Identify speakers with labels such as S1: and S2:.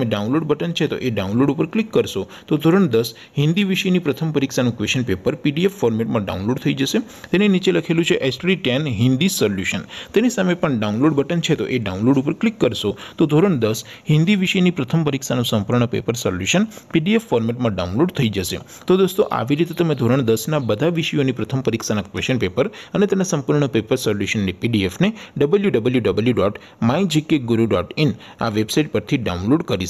S1: સામે download button છે તો એ ડાઉનલોડ ઉપર ક્લિક કરશો તો ધોરણ દસ હિન્દી વિષયની પ્રથમ પરીક્ષાનું ક્વેશ્ચન પેપર પીડીએફ ફોર્મેટમાં ડાઉનલોડ થઈ જશે તેની નીચે લખેલું છે એસટી ટેન હિન્દી સોલ્યુશન તેની સામે પણ ડાઉનલોડ બટન છે તો એ ડાઉનલોડ ઉપર ક્લિક કરશો તો ધોરણ દસ હિન્દી વિષયની પ્રથમ પરીક્ષાનું સંપૂર્ણ પેપર સોલ્યુશન પીડીએફ ફોર્મેટમાં ડાઉનલોડ થઈ જશે તો દોસ્તો આવી રીતે તમે ધોરણ દસના બધા વિષયોની પ્રથમ પરીક્ષાના ક્વેશ્ચન પેપર અને તેના સંપૂર્ણ પેપર સોલ્યુશનની પીડીએફને W W W dot my GK guru dot in આ વેબસાઇટ પરથી ડાઉનલોડ કરી